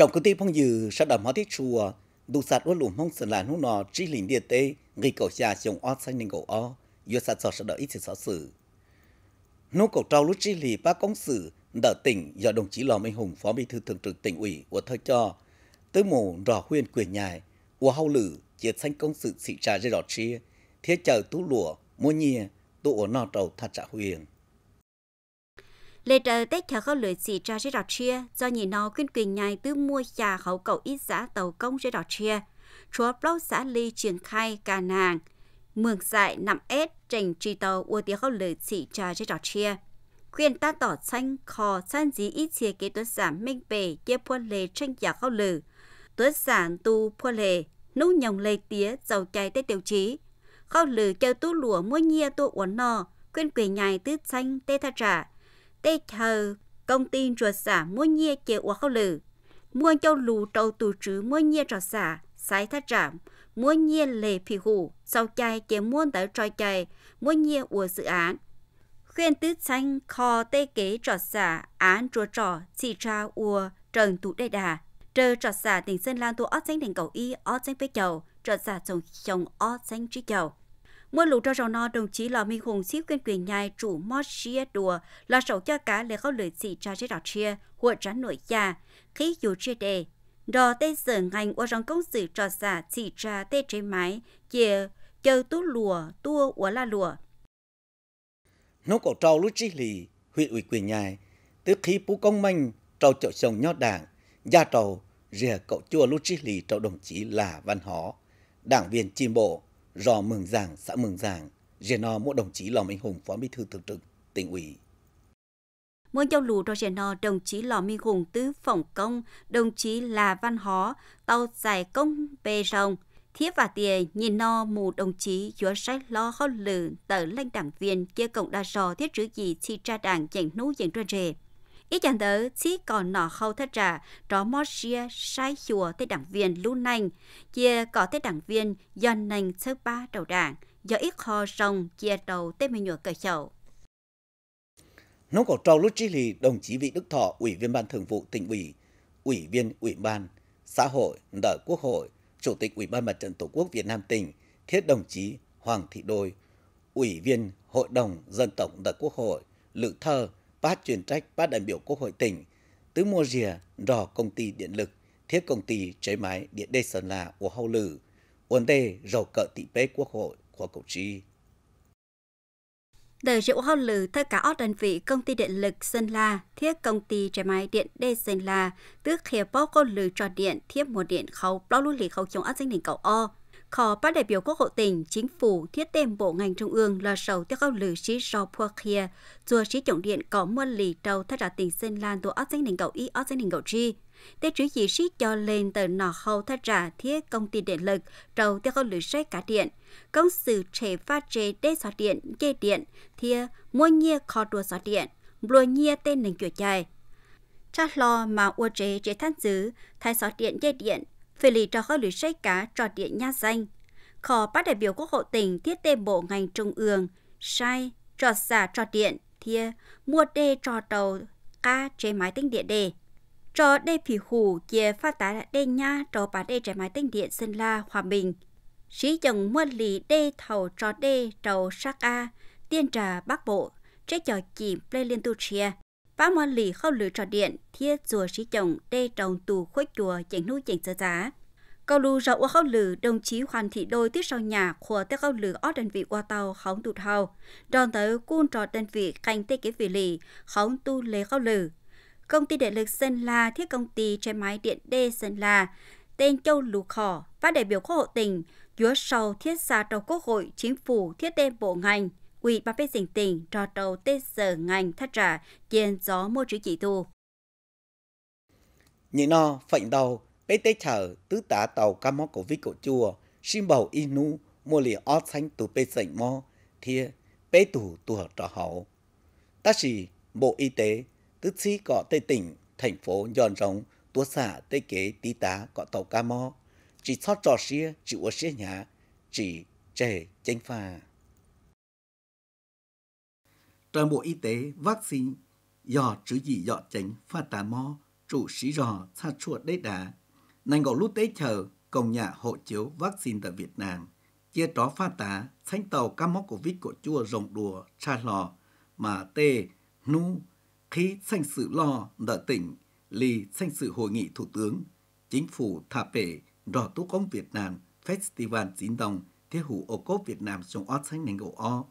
trong công ty phong dự sẽ đảm hóa thiết chùa đủ sạch luôn lùm hông sơn là nút nọ trí lĩnh địa tê người cầu xa dùng o xanh nên cầu o do sạt sọt sẽ đỡ ít sự sợ sự nút cầu trâu lúc trí lì ba công sự đỡ tỉnh do đồng chí lò minh hùng phó bí thư thường trực tỉnh ủy của thời cho tới mù rò huyên quyền nhài của hậu lử chia xanh công sự xị trà dây đỏ chia thiết chờ tú lụa mua nhìa tụ ở nọ trầu thật trả huyền lê trợ tết theo khâu lưỡi xì cho rất đỏ chia do nhìn nó quyên quyền nhai tư mua nhà khẩu cầu ít giá tàu công rất đỏ chia chúa blog xã ly triển khai cà nàng mường dại nằm ép trình trì tàu ua tía khâu lưỡi xì cho rất đỏ chia khuyên ta tỏ xanh khò xanh dí ít chia kế tuất giảm minh bề chia pua lệ tranh giả khâu lử tuất sản tu pua lệ nú nhồng lệ tía giàu chay tết tiêu chí khâu lử chơi tu lùa mua nhia tu uốn nò quyên quyền nhai tứ xanh tê tha trả tê thờ công ty ruột xả mua nhia chế ua khâu lử mua châu lù trâu tù trứ mua nhia trò xả sái thắt trạm mua nhia lề phì hủ sau chai chế muôn tới trò chai mua nhia ua dự án khuyên tứ xanh kho tê kế trò xả án trò trò xì tra ua trần tụ đê đà trờ trò xả tỉnh sơn lan tu ót xanh đỉnh cầu y ót xanh bế chầu trò xả trồng chồng ót xanh trí chầu Mưa lũ cho rằng no đồng chí là Minh Hùng xíp quyền quyền nhai chủ mót chia đùa là sầu cho cá lệ khó lưỡi xì trà chế đọc chia, hùa trả nội già, khí dù chia đề. Đò tê sở ngành ở trong công sự trò giả xì trà tê chế mái, chìa chờ tú lùa, tua ủa la lùa. Nó cổ trâu lúc chí lì, huyện ủy quyền nhai, tức khi phú công manh trâu chợ sông nho đảng, gia trâu rìa cậu chua lúc chí lì trâu đồng chí là văn hóa, đảng viên chim bộ, rò mường giảng xã mường giảng rìa no mỗi đồng chí lò minh hùng phó bí thư thường trực tỉnh ủy Muốn châu lù cho rìa no đồng chí lò minh hùng tứ phỏng công đồng chí là văn hó tàu giải công bê rồng thiết và tìa nhìn no mù đồng chí giữa sách lo khó lử tờ lãnh đảng viên kia cộng đa rò thiết chữ gì chi tra đảng dành nú dành ra rề ý chẳng tới chỉ còn nọ khâu thất trả tró mót xia sai chùa tới đảng viên lưu nành chia có tới đảng viên do nành thứ ba đầu đảng do ít kho rồng chia đầu tới mình nhựa cờ chậu nó có trâu lúc chỉ lì đồng chí vị đức thọ ủy viên ban thường vụ tỉnh ủy ủy viên ủy ban xã hội nợ quốc hội chủ tịch ủy ban mặt trận tổ quốc việt nam tỉnh thiết đồng chí hoàng thị đôi ủy viên hội đồng dân tộc nợ quốc hội lự thơ bát chuyên trách bát đại biểu Quốc hội tỉnh, tứ mua rìa rò công ty điện lực, thiết công ty chế máy điện đê sơn la của hậu lử, ổn đề rầu cỡ tị bế quốc hội của cử tri. Đời rượu hao lử thơ cả ớt đơn vị công ty điện lực Sơn La, thiết công ty trái máy điện đê Sơn La, tước khía bó cô lử trò điện, thiết mùa điện khâu, bao lưu lì khâu chống ớt dinh đỉnh cầu o, khó ban đại biểu Quốc hội tỉnh, chính phủ thiết tem bộ ngành trung ương là sầu tiêu cao lử sĩ do phua kia, chùa sĩ trọng điện có muôn lì trâu thay ra tỉnh sinh lan tổ ác danh đình cầu y ác danh đình cầu chi. Tế trữ dị sĩ cho lên tờ nọ hầu thay ra thiết công ty điện lực, trâu tiêu cao lử sĩ cả điện. Công sự trẻ phát chế đê xóa điện, dây điện, thia mua nhia khó đua xóa điện, mua nhia tên nền kiểu chạy cha lo mà ua chế chế than dứ, thay xóa điện dây điện, phê lý cho khơi lưới xây cá trò điện nha danh. Khó bác đại biểu Quốc hội tỉnh thiết tê bộ ngành trung ương, sai, trò giả trò điện, thia, mua đê trò tàu, ca chế máy tính điện đề. Trò đê phỉ hủ, kia phát tá đê nha, trò bà đê chế máy tính điện sinh La, Hòa Bình. Sĩ dòng mua lý đê thầu trò đê trầu sắc A, tiên trà Bắc Bộ, chế trò chìm play liên tu chia và mọi lì không lửa trò điện thiết chùa sĩ chồng đê trồng tù khuất chùa chỉnh nuôi chỉnh sơ giá cầu lù rậu ô khâu lử đồng chí hoàn thị đôi tiết sau nhà của tế khâu lử ở đơn vị qua tàu khóng tụt hào, đòn tới cuôn trò đơn vị canh tê kế vị lì khóng tu lê khâu lử công ty điện lực sơn la thiết công ty trên máy điện đê sơn la tên châu lù khỏ và đại biểu quốc hội tỉnh dưới sau thiết xa trong quốc hội chính phủ thiết tên bộ ngành ủy ba bê tỉnh tỉnh trò tàu tết sở ngành thắt trả trên gió mua chữ chỉ thu Nhị no phạnh đầu bê tê chở tứ tá tàu ca mó cổ vi cổ chùa xin bầu inu mua lì ót xanh tù bê sảnh mò thia bê tù tù hợp trò hậu. Ta chỉ Bộ Y tế tứ sĩ cọ tây tỉnh thành phố nhòn rồng tua xả tây kế tí tá cọ tàu ca mò chỉ sót trò xia chịu ở xia nhà chỉ trẻ chánh phà toàn bộ y tế vaccine do chữ gì dọ tránh pha tà mo trụ sĩ rò xa chuột đế đá nành gọ lút tế chờ công nhà hộ chiếu vaccine tại Việt Nam chia tró pha tá sánh tàu các mốc của vít của chua rồng đùa cha lò mà tê nu khi sanh sự lo nợ tỉnh lì sanh sự hội nghị thủ tướng chính phủ thả bể rò tú công Việt Nam festival chín đồng thế hủ ô cốp Việt Nam trong ót sánh ngành gỗ o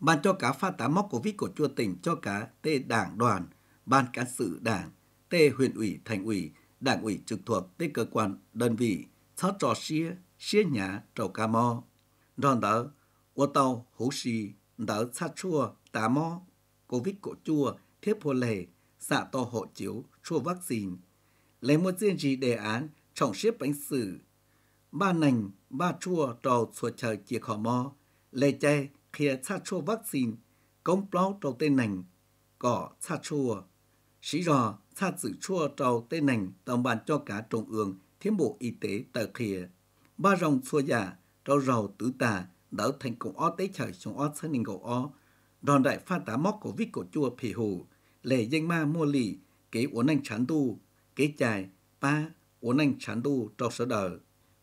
ban cho cả pha tá móc covid vít của chùa tỉnh cho cả t đảng đoàn, ban cán sự đảng, t huyện ủy, thành ủy, đảng ủy trực thuộc t cơ quan, đơn vị, thó trò xia, xia nhà, trầu ca mo Đòn đỡ ô tàu, hú xì, đỡ xa chua, tá mò, covid vít của chùa, thiếp hồ lề, xạ to hộ chiếu, chua vaccine. Lấy một riêng gì đề án, trọng xếp bánh sử, ba nành, ba chua, trầu xua trời chìa khó mo lê chay, khi cha chua vaccine công plau trâu tên nành cỏ cha chua sĩ rò cha dự chua trâu tên nành tổng bàn cho cả trung ương thiên bộ y tế tờ khía ba rồng xua già trâu rầu tứ tà đỡ thành công o tế trời trong o sân ninh cầu o đòn đại pha tá móc của vít của chua phì hù lệ danh ma mua lì kế uốn anh chán tu kế chài ba uốn anh chán tu trong sở đời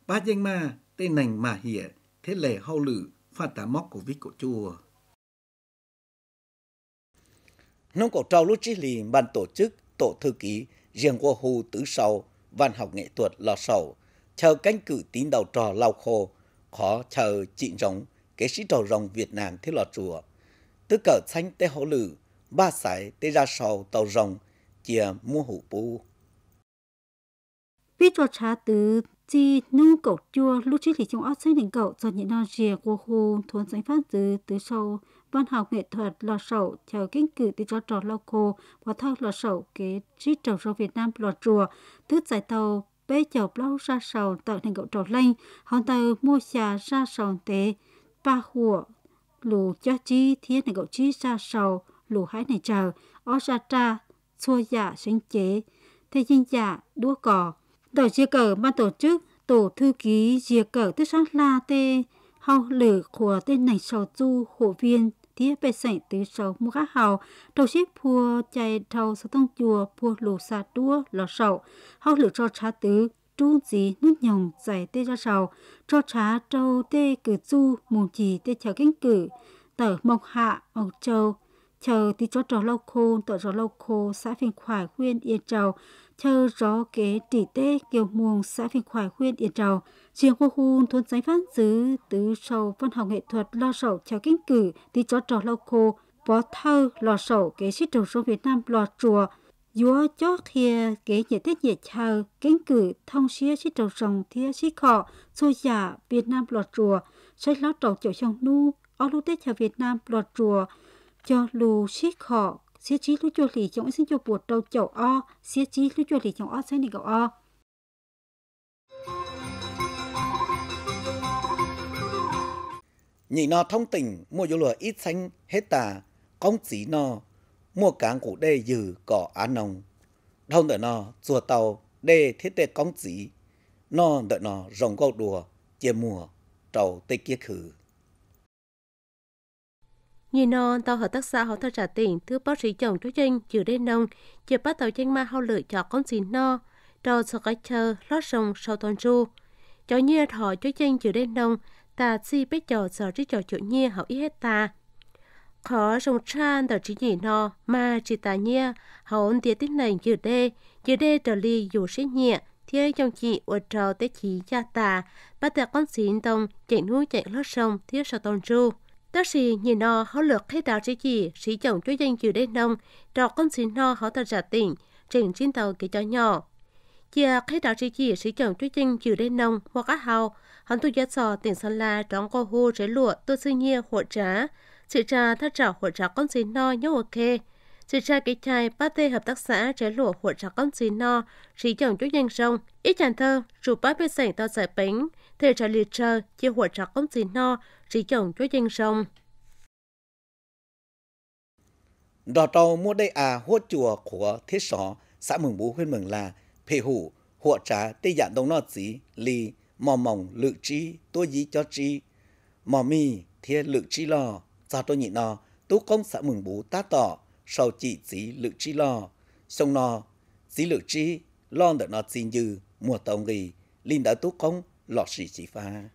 ba danh ma tên nành mà hiệ thế lệ hậu lử phát tà móc của vít của chùa. Nông cổ trâu lúc trí lì ban tổ chức, tổ thư ký, riêng của hù tứ sầu, văn học nghệ thuật lò sầu, chờ cánh cử tín đầu trò lau khô, khó chờ chị rồng, kế sĩ trò rồng Việt Nam thế lò chùa. Tứ cờ xanh tế hổ lử, ba sải tế ra sầu tàu rồng, chìa mua hủ bu. Biết trò cha tứ chi nu cầu chua lúc trước thì trong ớt xây đỉnh cầu do những non rìa của khu thuần sáng phát từ từ sâu văn học nghệ thuật lò sầu theo kinh cử từ cho trò lau khô và thơ lò sầu kế trí trầu sâu Việt Nam lò chùa thứ giải tàu bê chầu lau ra sầu tạo thành cầu trầu lên hòn tàu mua xà ra sầu tế ba hùa lù cho chi thiên thành cầu chi ra sầu lù hái này chờ ó ra tra xua giả dạ sinh chế thế dinh giả dạ, đua cò Tờ chia cờ ban tổ chức, tổ thư ký chia cờ tức sát la tê, hao lử của tên này sầu chu hộ viên, thiết bệ sảnh tứ sầu mua các hào, đầu xếp phua chạy thầu sầu tông chùa phua lù xa đua lò sầu, hao lử cho trá tứ, chú gì nước nhồng giải tê ra sầu, cho trá trâu tê cử chu mùng chỉ tê chờ kinh cử, tờ mộc hạ, mộc châu, chờ tí cho trò lâu khô, tờ trò lâu khô, xã phình khoải, huyện yên trầu, thơ gió kế trị tê kiều muồng xã phiên khoài khuyên yên trào trường khu khu thôn giấy phát xứ tứ sầu văn học nghệ thuật lo sầu trào kính cử tí chó trò lâu khô bó thơ lò sầu kế sĩ trầu sông Việt Nam lò chùa dúa chó khia kế nhiệt tiết nhiệt chờ kính cử thông xía sĩ trầu sông thía sĩ khọ xô giả Việt Nam lò chùa sách lá trầu chậu trong nu ở lúc tết chào Việt Nam lò chùa cho lù sĩ khọ xía chí lúc cho lì chống xin cho bột đầu chậu o xía chí lúc cho lì chống o xin này cậu o nhị nọ thông tỉnh mua vô lùa ít xanh hết tà công chỉ nọ mua cán cụ đê dừ cỏ á nồng thông đợi nọ chùa tàu đê thiết tê công chỉ nọ đợi nọ rồng gâu đùa chia mùa trầu tê kia khử Nhìn nó, tàu hợp tác xã họ thật trả tiền thứ bác sĩ chồng chú chênh chữ đê nông, chữ bắt tàu chênh ma hao lựa cho con xin no, trò sở cái chờ lót sông sau toàn chu. Cháu nhiên thọ chú chênh chữ đê nông, ta si biết trò sở trí trò chủ nhiên họ ý hết ta. Khó sông tran tờ chỉ nhị no, mà chỉ ta nhiên, họ ôn tía tích này chữ đê, chữ đê trở ly dù sẽ nhẹ, thế trong chị ở trò tế chỉ cha ta bắt tà con xin tông chạy núi chạy lót sông thiết sau toàn chu nó xì nhìn nó họ lược thay tạo chỉ chỉ sĩ chồng chú dân chịu đến nông trọ con xin nó họ ta giả tỉnh trình trên tàu cái chó nhỏ chia khai đạo chỉ chỉ sĩ chồng chú dân chịu đến nông hoặc các hào hắn tôi giác sò tiền sơn la trong cô hô chế lụa tôi xin nhiên hộ trá sự trà thắt trả hộ trá con xin no nhớ ok sự trà cái chai ba tê hợp tác xã chế lụa hộ trá con xin no sĩ chồng chú dân sông ít chàng thơ chụp ba bên sảnh to giải bánh thể trả liệt trơ chia hộ trá con xin no chỉ trồng cho dân sông. Đò tàu mua đây à hốt chùa của thiết só, xã Mường Bú huyện Mường là, phê hủ, hộ trá tây dạng đông nọ chí, lì, mò mỏng lự trí, tôi dí cho trí, mò mì, thiết lự trí lò, do tôi nhị nò tú công xã Mường Bú tá tỏ, sau chỉ dí lự trí lò, sông nò dí lự trí, lon đợt nọ xin dư, mùa tàu nghỉ, linh đã tú công, lọt sĩ chỉ pha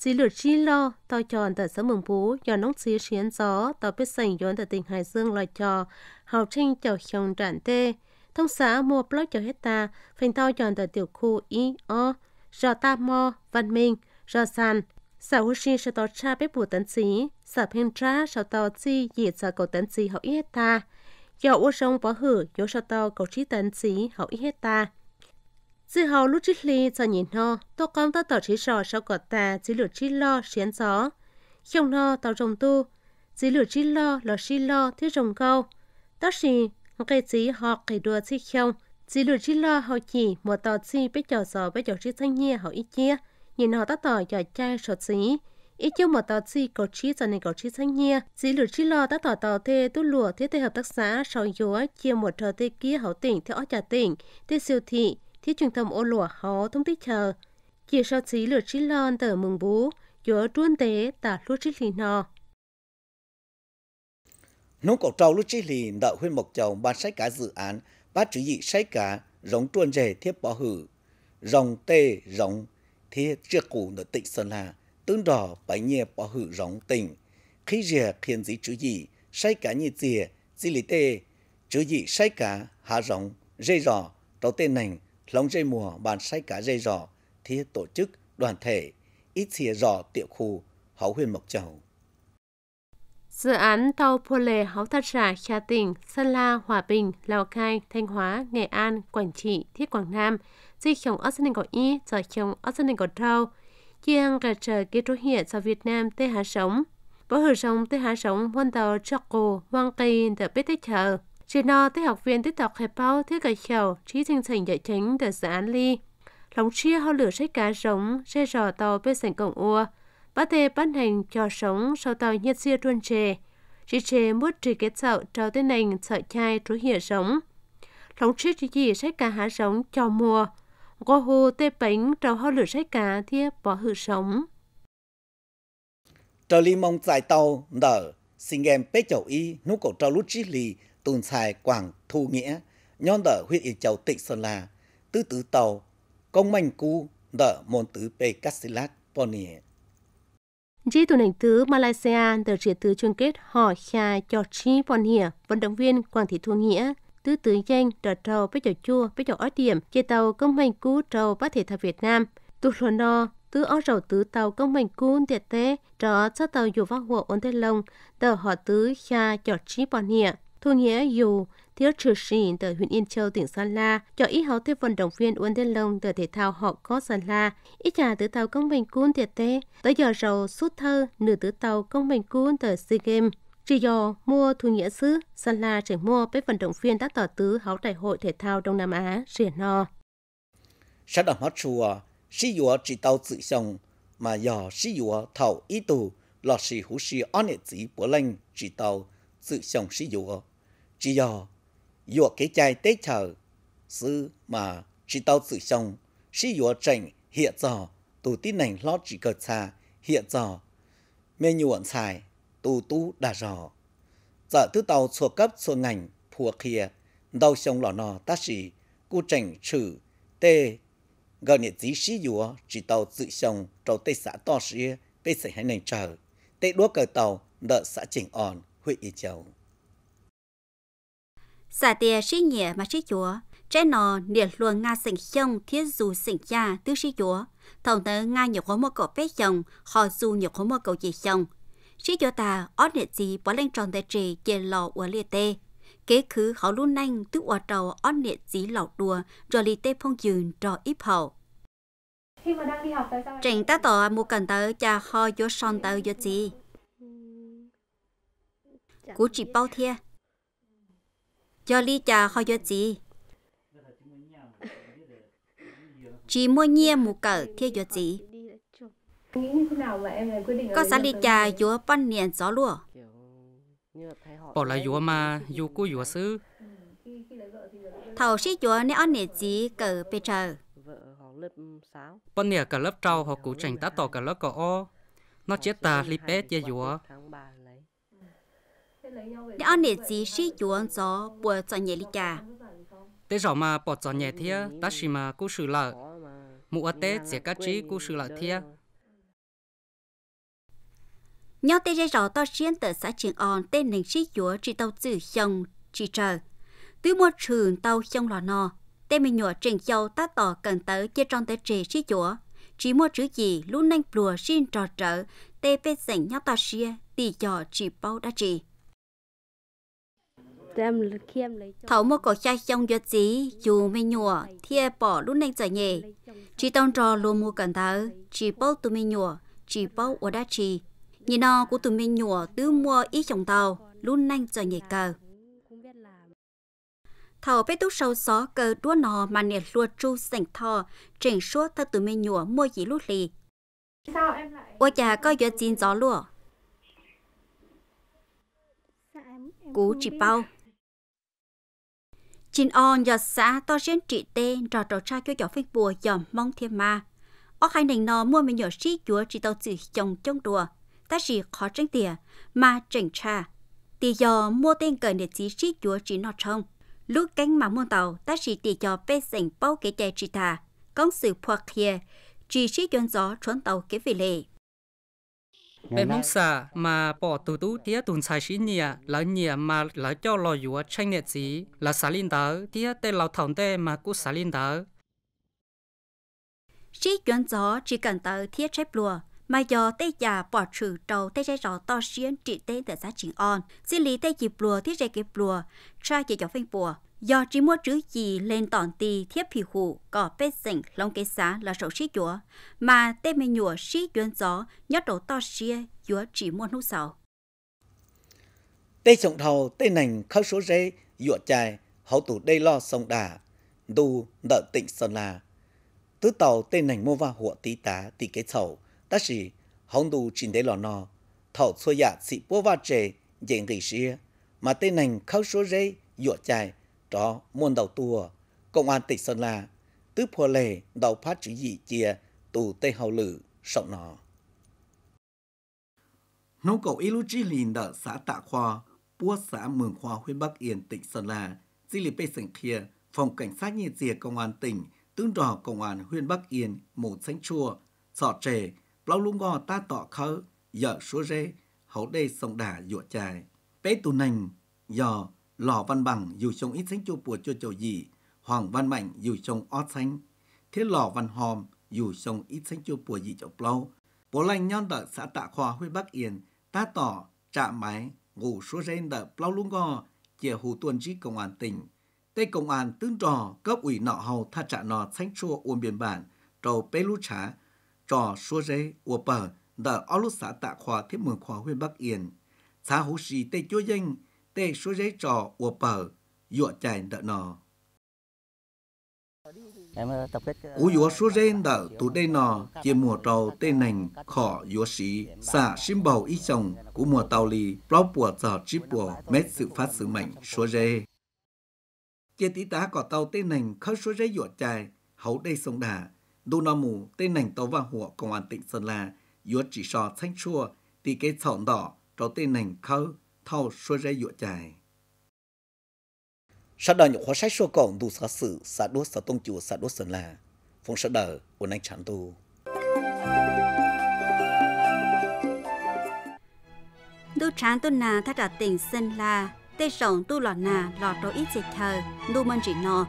chỉ lượt chi lo tao chọn tại xã mường phú do nóng xí chiến gió tao biết sành dọn tại tỉnh hải dương loài trò học tranh chào chồng trạn tê thông xã mua block cho ta phanh tao chọn tại tiểu khu y o do ta mo văn minh do sàn xã hồ sinh sẽ tao cha biết bù tấn sĩ xã phên tra sau tao chi dị xã cầu tấn xí học y ta do ô sông bỏ hử do sau tao cầu trí tấn xí học y ta Dự hầu lúc trước khi cho nhìn nó, tôi con ta tỏ trí sò sau cỏ tà chỉ lửa trí lo xuyến gió. Không nó tàu rồng tu, chỉ lửa trí lo là trí lo thiếu rồng câu. Tất gì, ngay gì họ kể đùa chi không, chỉ lửa trí lo họ chỉ một tàu chi biết chờ gió biết chờ trí thanh nhiên họ ít chia. Nhìn họ ta tỏ giỏi chai sọ trí. Ít chứ một tàu chi có trí cho nên có trí thanh nhiên. Chỉ lửa trí lo ta tỏ tỏ thê tu lùa thế tê hợp tác xã sau dúa chia một trò tê kia hậu tỉnh theo ở trà tỉnh, tê siêu thị thiết truyền thông ô lùa khó thông tích chờ. Chỉ sau chí lửa trí lon tờ mừng bú, chúa truôn tế tả lúa trí lì nò. Nông cổ trâu lúa trí lì nợ huyên mộc chồng ban sách cả dự án, bát chữ dị sách cả rống truôn rề thiếp bỏ hử. Rồng tê rồng thiết chưa củ nợ tịnh Sơn La, tướng đỏ bánh nhẹ bỏ hử rống tình Khi rìa khiến dị chữ dị, sách cả như dìa, dĩ lì tê, chữ dị sách cả hạ rồng rê rò, trâu tên nành, lóng dây mùa bàn say cả dây giò thì tổ chức đoàn thể ít xìa giò tiệu khu hậu huyền mộc châu Dự án tàu Pô Lề Háu Thất Rả Trà Tỉnh, Sơn La, Hòa Bình, Lào Cai, Thanh Hóa, Nghệ An, Quảng Trị, Thiết Quảng Nam, di chồng ớt dân có y, giờ chồng ớt dân có trâu, chiang gà chờ kế trú hiện cho Việt Nam tê hạ sống. Bỏ hử sống tê hạ sống, hoàn tàu cho cô hoang cây, tờ bế tê chờ. Chỉ no tới học viên tiếp tục hẹp bao thiết gầy khảo trí thanh thành dạy chính từ dự án ly. Lòng chia ho lửa sách cá sống xe rò tàu bê sảnh cổng ua. bát tê bát hành cho sống sau tàu nhiệt xia tuôn trề. Chỉ trề mút trì kết sậu trao tên nành sợi chai trú hỉa sống Lòng chia chỉ chỉ sách cá há sống cho mùa. Gò hồ tê bánh trao ho lửa sách cá thiết bỏ hử sống. Trò ly mong dài tàu nở, xin em bế chậu y nút cổ trao lút chí lì tùn xài quảng thu nghĩa, nhon đỡ huyện y châu tỉnh Sơn La, tứ tứ tàu, công manh cu đỡ môn tứ bê cát xí lát bọn Dĩ thủ tứ Malaysia tờ triệt tứ chung kết họ khà cho chi bọn hìa, vận động viên Quảng Thị Thu Nghĩa, tứ tứ danh đợt trầu với trò chua với trò ót điểm, chia tàu công manh cú trầu bác thể thao Việt Nam, tu luận đo tứ ó rầu tứ tàu công mệnh cún tiệt tế trò cho tàu dù vác hộ ổn thế lông tờ họ tứ kha chọt trí bọn hiệp Thu Nhã Dù, thiếu trừ sĩ từ huyện Yên Châu, tỉnh Sơn La, cho ý hậu tiếp vận động viên Uân Thiên Long từ thể thao họ có Sơn La, ý trả từ tàu công bình cuốn tiệt tê, tới giờ rầu suốt thơ nửa từ tàu công bình cuốn từ SEA Games. Chỉ do mua thu nghĩa sư, Sơn La chỉ mua với vận động viên đã tỏ tứ hậu đại hội thể thao Đông Nam Á, rỉa no. Sát đỏ mắt chùa, sĩ dùa chỉ tàu tự xong, mà giờ sĩ dùa thảo ý tù, lọt sĩ hú sĩ ơn ệ chỉ bố lành chỉ tàu tự xong sĩ dùa chỉ do dùa cái chai tế chờ sư mà chỉ tao sự xong sĩ dùa trành hiện giờ tù tin nành lo chỉ cờ xa hiện giờ mê nhuận xài tù tú đã rõ giờ thứ tàu xua cấp xua ngành phùa kia đau sông lò nò ta sĩ cu trành trừ tê gần nhật dí sĩ dùa chỉ tàu dự sông trâu tê xã to sĩ bê sảy hai nành chờ tê đua cờ tàu đợi xã chỉnh on huyện y châu Giả tìa sĩ nhẹ mà sĩ chúa, trái nọ địa luôn Nga sinh chông thiết dù sinh gia tư sĩ chúa, thông tới Nga nhiều khối mô cậu phép chồng, họ dù nhiều khối mô cậu dị chồng. Sĩ chúa ta ớt nệ gì bỏ lên tròn tài trì chê lò ua liệt tê. Kế khứ họ luôn nanh tức ua đầu ớt nệ gì lò đùa, rồi lì tê phong dường trò ít hậu. Trình ta tỏ mua cần tớ cha ho vô son tờ vô gì. Cú chỉ bao thia cho ly trà họ cho chị chị mua nhia mù cờ thiê cho chị có sẵn ly trà dúa ban niên gió lúa bỏ lại dúa mà dù cô dúa sư thầu sĩ dúa nên ăn nè gì cờ bê trời ban niên cả lớp trâu họ cũng chẳng tá tỏ cả lớp cỏ o nó chết ta ly bé chia dúa để ăn để gì sĩ chuông gió bùa cho nhẹ lý cả tế rõ mà bỏ cho nhẹ thia ta chỉ mà cố sự lợ mụ ở tế sẽ cá trí cố sự lợ thia nhớ tế ra rõ to chiến tờ xã trường on tên nền sĩ chúa chỉ tàu chữ sông chỉ chờ tứ mua trường tàu sông lò nò tên mình nhỏ trình châu ta tỏ cần tới chia trong tế trẻ sĩ chúa chỉ mua chữ gì luôn nhanh lùa xin trò trở tê phê sảnh nhau ta xia tì dò chỉ bao đã chỉ Thảo một cổ chai trong giọt gì, dù mê nhùa, thia bỏ lúc này trở nhẹ. Chỉ tông trò luôn mua cẩn thở, chỉ bốc tụi mê nhùa, chỉ bốc ở đá trì. Nhìn nó của tụi mê nhùa tứ mua ít chồng tàu, lúc này trở nhẹ cờ. thầu bé túc sâu xó cờ đua nò mà nè lua tru sảnh thò, trình số thật tụi mê nhùa mua gì lúc lì. ô em có Ôi giọt gì gió lùa. Cú chỉ bao. Chín on giờ xã to riêng trị tê trò trò cha cho giáo viên bùa dòm mong thiên ma. Ở hai nền nò mua mình nhỏ sĩ chúa chỉ tàu chỉ chồng trong đùa. Ta chỉ khó tránh tìa mà tránh cha. Tì dò mua tên cờ để chỉ sĩ chúa chỉ nọ trong. Lúc cánh mà mua tàu, ta chỉ tỷ dò bê sảnh bao kế chạy trị thà. Công sự phọt kia, chỉ sĩ chuyên gió trốn tàu kế vị lệ bên mong sa mà bỏ tù tú tía tuần sai sĩ nhì là nhì mà là cho lo dùa tranh nhẹ gì là xả linh tớ tía tê lão thòng tê mà cú xả linh tớ sĩ chuyên gió chỉ cần tờ thiết chép lùa mà do tê già bỏ trừ trâu tê trái rõ to xuyên trị tê tờ giá chính on xin lý tê dịp lùa thiết trái kịp lùa trai chỉ cho phanh bùa do chỉ mua chữ gì lên tòn tì thiết phì hủ có phê dịnh lông kế xá là sổ sĩ chúa, mà tê mê nhùa sĩ duyên gió nhớ đổ to xia chúa chỉ mua nút sầu. Tê trọng thầu tê nành khóc số rê dụa chài hậu tủ đây lo sông đà, đù nợ tịnh sơn là. Tứ tàu tê nành mua vào hụa tí tá tí kế sầu, ta xì hông đù trình đế lò nò, thầu xua dạ sĩ bố va trề dẹn nghỉ xia, mà tê nành khóc số rê dụa chài trọ muôn đầu tùa, công an tỉnh Sơn La, tứ phô lề đầu phát chữ dị chia tù tây hầu lử sọng nó. Nông cầu ý lưu trí lìn đỡ xã Tạ Khoa, bua xã Mường Khoa huyện Bắc Yên tỉnh Sơn La, di lì bê sảnh kia, phòng cảnh sát nhiệt dìa công an tỉnh, tương trò công an huyện Bắc Yên, mù sánh chua, sọ trề, bao lung gò ta tọ khớ, dở số rê, hậu đê sông đà dụa chài. Bé tù nành, dò, Lò Văn Bằng dù trong ít sánh cho bùa cho chầu gì, Hoàng Văn Mạnh dù trong ót sánh, Thế Lò Văn Hòm dù trong ít sánh cho bùa gì chậu lâu. Bố lành nhon đợi xã tạ khoa huyện Bắc Yên, ta tỏ, trạ máy, ngủ số rên đợi plau lung go, chìa hù tuần trí công an tỉnh. Tây công an tương trò cấp ủy nọ hầu tha trạ nọ sánh chua uôn biển bản, trầu bê lũ trá, trò xua rê ua bờ, đợi ó lúc xã tạ khoa thiết mường khoa huyện Bắc Yên. Xã hữu sĩ Tây chúa danh, tê số giấy trò ủa bờ dọa chạy đỡ nò ủ ờ, dọa số ờ, giấy đỡ tụ đây nò chia mùa trầu tê nành khỏ dọa xí xả sim bầu ý chồng của mùa tàu lì bóc bùa giò chip bùa mét sự phát sự mạnh số giấy chia tí tá cỏ tàu tê nành khớt số giấy dọa chạy hấu đây sông đà đu nò mù tê nành tàu và hùa công an tỉnh sơn la dọa chỉ sò thanh chua tì cái sọn đỏ trâu tê nành khớt thao số rây dụa chài. Sát đời nhục hóa sách số cổng đủ xá sự, xá đốt xá tông chùa xá đốt sơn là, phong sát đời, ổn anh chán tu. Đu chán tu nà thắt đã tỉnh sơn là, tê rộng tu lọ nà lọ trô ít dệt thờ, đu mân chỉ nọ.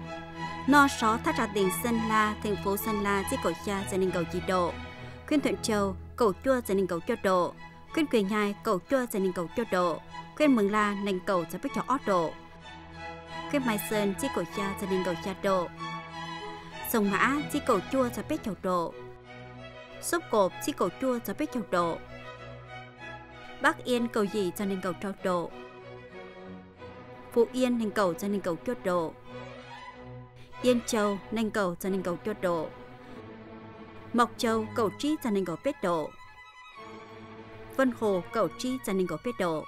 Nọ só thắt đã tỉnh sơn là, thành phố sơn là chi cổ cha dân nên cầu chỉ độ. Khuyên thuận châu, cầu chua dân nên cầu cho độ khuyên quyền nhai cầu chua sẽ nên cầu chua độ khuyên mừng la nên cầu sẽ biết cho ót độ khuyên mai sơn chi cầu cha sẽ nên cầu cha độ sông mã chi cầu chua sẽ biết chầu độ súp cột chi cầu chua sẽ biết chầu độ bắc yên cầu gì cho nên cầu trao độ phú yên nên cầu cho nên cầu chua độ yên châu nên cầu cho nên cầu chua độ mộc châu cầu trí cho nên cầu biết độ Vân Hồ, Cẩu Chi, Gia Ninh có Biết Độ.